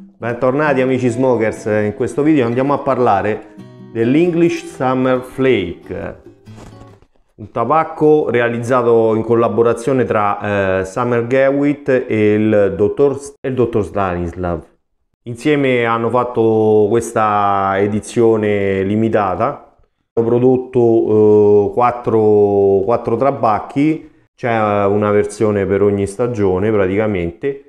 Bentornati amici smokers, in questo video andiamo a parlare dell'English Summer Flake, un tabacco realizzato in collaborazione tra eh, Summer Gewitt e il dottor, il dottor Stanislav. Insieme hanno fatto questa edizione limitata, hanno prodotto eh, 4, 4 trabacchi, c'è una versione per ogni stagione praticamente,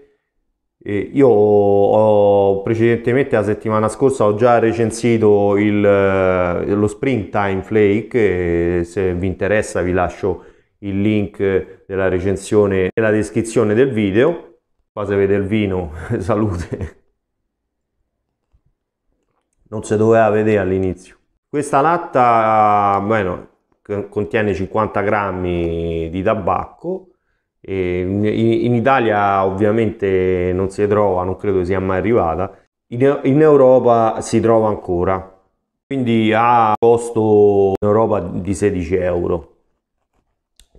eh, io ho, precedentemente la settimana scorsa ho già recensito il, eh, lo Springtime Time Flake, se vi interessa vi lascio il link della recensione nella descrizione del video. Qua se vede il vino, salute. Non si doveva vedere all'inizio. Questa latta, eh, bueno, contiene 50 grammi di tabacco in, in, Italia ovviamente non si trova, non credo sia mai arrivata, in, in Europa si trova ancora, quindi ha un costo in Europa di 16 euro.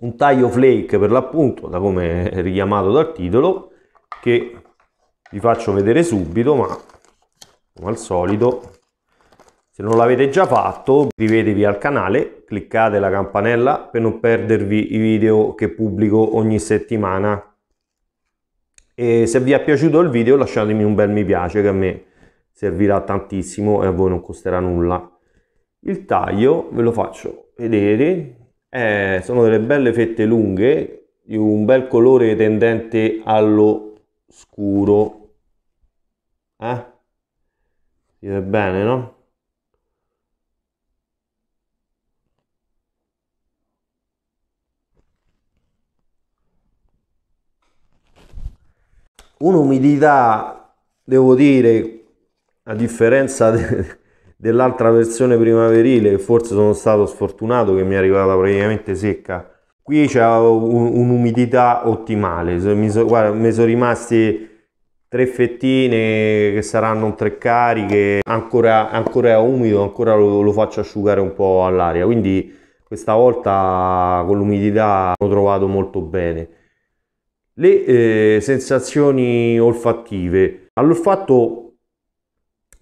Un taglio flake per l'appunto, da come è richiamato dal titolo, che vi faccio vedere subito, ma come al solito se non l'avete già fatto, iscrivetevi al canale, cliccate la campanella per non perdervi i video che pubblico ogni settimana. E se vi è piaciuto il video lasciatemi un bel mi piace che a me servirà tantissimo e a voi non costerà nulla. Il taglio ve lo faccio vedere, eh, sono delle belle fette lunghe di un bel colore tendente allo scuro. Eh? Si vede bene, no? un'umidità, devo dire, a differenza de dell'altra versione primaverile, che forse sono stato sfortunato che mi è arrivata praticamente secca. Qui c'è un'umidità ottimale, mi, so, guarda, mi sono rimasti tre fettine che saranno tre cariche, ancora, ancora umido, ancora lo, lo faccio asciugare un po' all'aria, quindi questa volta con l'umidità l'ho trovato molto bene le eh, sensazioni olfattive. All'olfatto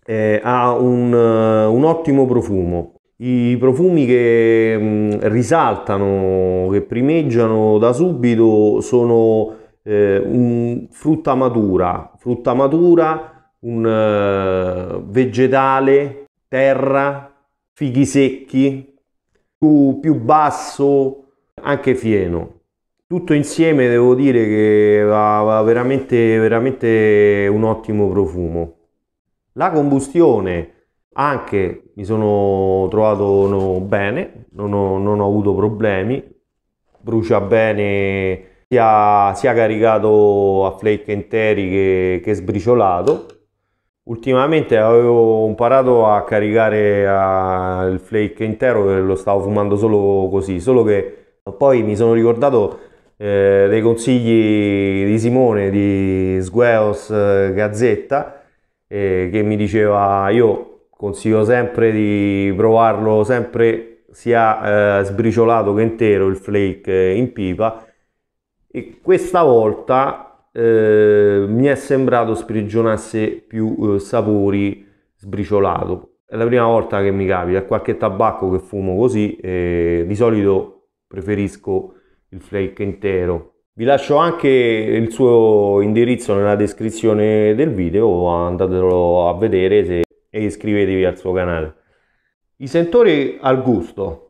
eh, ha un, eh, un, ottimo profumo. I profumi che mh, mm, risaltano, che primeggiano da subito sono eh, frutta matura, frutta matura, un eh, vegetale, terra, fichi secchi, più, più basso, anche fieno. Tutto insieme devo dire che aveva veramente, veramente un ottimo profumo. La combustione anche mi sono trovato no, bene, non ho, non ho, avuto problemi, brucia bene sia, sia caricato a flake interi che, che sbriciolato. Ultimamente avevo imparato a caricare a, il flake intero e lo stavo fumando solo così, solo che poi mi sono ricordato eh, dei consigli di Simone di Sgueos eh, Gazzetta eh, che mi diceva io consiglio sempre di provarlo sempre sia eh, sbriciolato che intero il flake eh, in pipa e questa volta mi è sembrato sprigionasse più sapori sbriciolato è la prima volta che mi capita qualche tabacco che fumo così di solito preferisco il flake intero. Vi lascio anche il suo indirizzo nella descrizione del video, andatelo a vedere se... e iscrivetevi al suo canale. I sentori al gusto.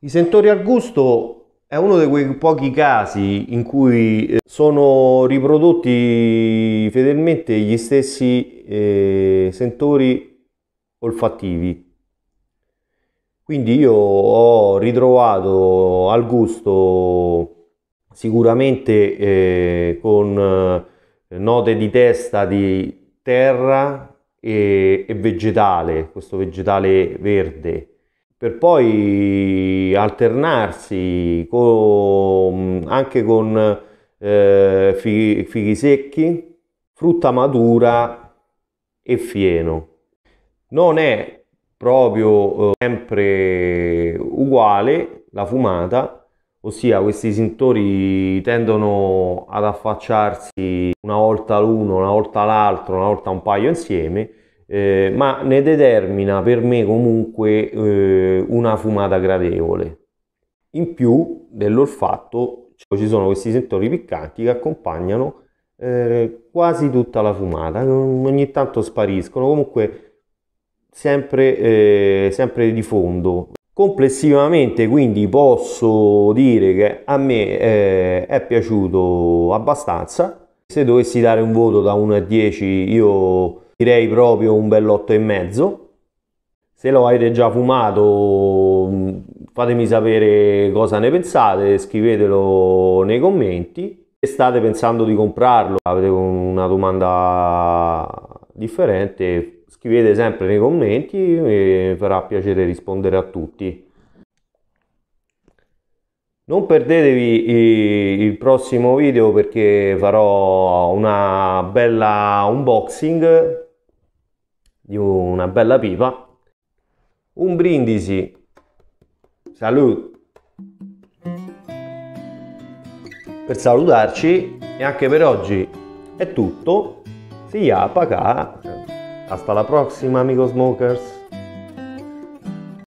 I sentori al gusto è uno di quei pochi casi in cui eh, sono riprodotti fedelmente gli stessi eh, sentori olfattivi quindi io ho ritrovato al gusto sicuramente eh, con eh, note di testa di terra e, e vegetale, questo vegetale verde per poi alternarsi con, anche con eh, fighi, fighi, secchi, frutta matura e fieno. Non è proprio eh, sempre uguale la fumata ossia questi sintori tendono ad affacciarsi una volta l'uno una volta l'altro una volta un paio insieme eh, ma ne determina per me comunque eh, una fumata gradevole in più dell'olfatto cioè, ci sono questi sentori piccanti che accompagnano eh, quasi tutta la fumata ogni tanto spariscono comunque sempre, eh, sempre di fondo. Complessivamente quindi posso dire che a me eh, è piaciuto abbastanza. Se dovessi dare un voto da 1 a 10 io direi proprio un bel mezzo. Se lo avete già fumato mm, fatemi sapere cosa ne pensate, scrivetelo nei commenti. Se state pensando di comprarlo, avete una domanda differente, scrivete sempre nei commenti e farà piacere rispondere a tutti. Non perdetevi il prossimo video perché farò una bella unboxing di una bella pipa. Un brindisi. Salute! Per salutarci e anche per oggi è tutto. Si appaga. Hasta la próxima amigos smokers.